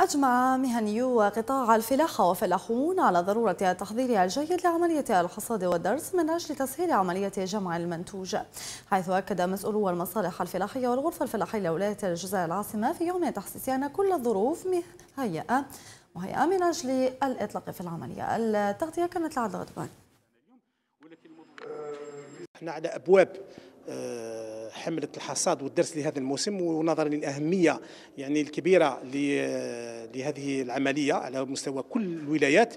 أجمع مهنيو قطاع الفلاحة وفلاحون على ضرورة التحضير الجيد لعملية الحصاد والدرس من أجل تسهيل عملية جمع المنتوج حيث أكد مسؤولو المصالح الفلاحية والغرفة الفلاحية لولاية الجزائر العاصمة في يوم تحسيسي أن كل الظروف مهيئة مهيئة من أجل الإطلاق في العملية التغطية كانت لعد الغضبان نحن على أبواب أه حملة الحصاد والدرس لهذا الموسم ونظرا للأهمية يعني الكبيرة لهذه العملية على مستوى كل الولايات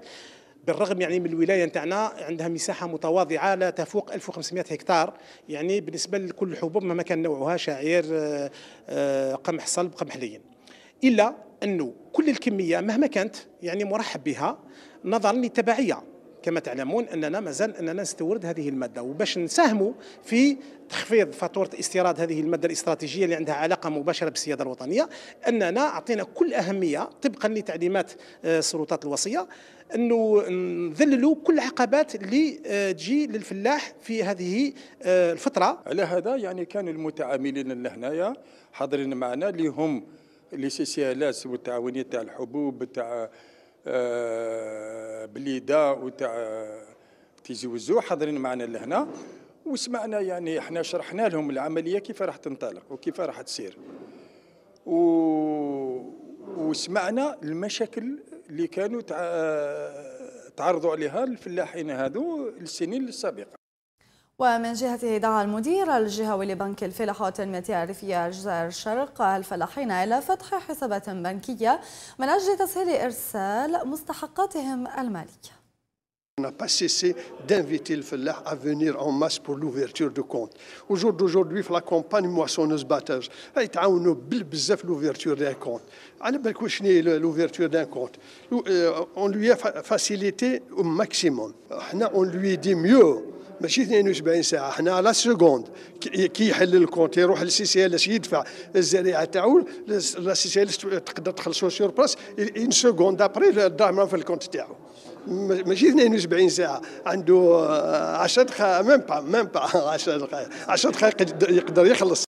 بالرغم يعني من الولايه نتاعنا عندها مساحه متواضعه لا تفوق 1500 هكتار يعني بالنسبه لكل الحبوب مهما كان نوعها شعير آه، آه، قمح صلب قمح لين الا انه كل الكميه مهما كانت يعني مرحب بها نظرا للتبعيه كما تعلمون اننا مازال اننا نستورد هذه الماده وباش نساهموا في تخفيض فاتوره استيراد هذه الماده الاستراتيجيه اللي عندها علاقه مباشره بالسياده الوطنيه اننا اعطينا كل اهميه طبقا لتعليمات آه، السلطات الوصيه انه نذللوا كل العقبات اللي آه، تجي للفلاح في هذه آه، الفتره على هذا يعني كان المتعاملين اللي هنايا حاضرين معنا اللي هم لي سي سي ال اس والتعاونيه تاع الحبوب تاع بليدا وتاع آه، تيزي وزو حاضرين معنا لهنا وسمعنا يعني احنا شرحنا لهم العمليه كيف راح تنطلق وكيف راح تصير و... وسمعنا المشاكل اللي كانوا تع... آه، تعرضوا عليها الفلاحين هذو السنين السابقه ومن جهته دعا المدير الجهوي لبنك الفلاحة والتنمية الريفية الجزائر الشرق الفلاحين إلى فتح حسابات بنكية من أجل تسهيل إرسال مستحقاتهم المالية On n'a pas cessé d'inviter le fellah à venir en masse pour l'ouverture de compte. Au jour d'aujourd'hui, la campagne moissonneuse-batteuse, à une بزاف l'ouverture d'un compte. À بالك واش l'ouverture d'un compte On lui a facilité au maximum. On lui dit mieux. ماشي 72 ساعه حنا لا سكوند كي يحل الكونت يروح للسي سي ال اس يدفع الزريعه تاعو لا سي ال تقدر تخلصو سور بلاس ان سكوند ابري الدراهم في الكونت تاعو ماشي 72 ساعه عنده 10 دقائق ميم با ميم با 10 دقائق 10 دقائق يقدر يخلص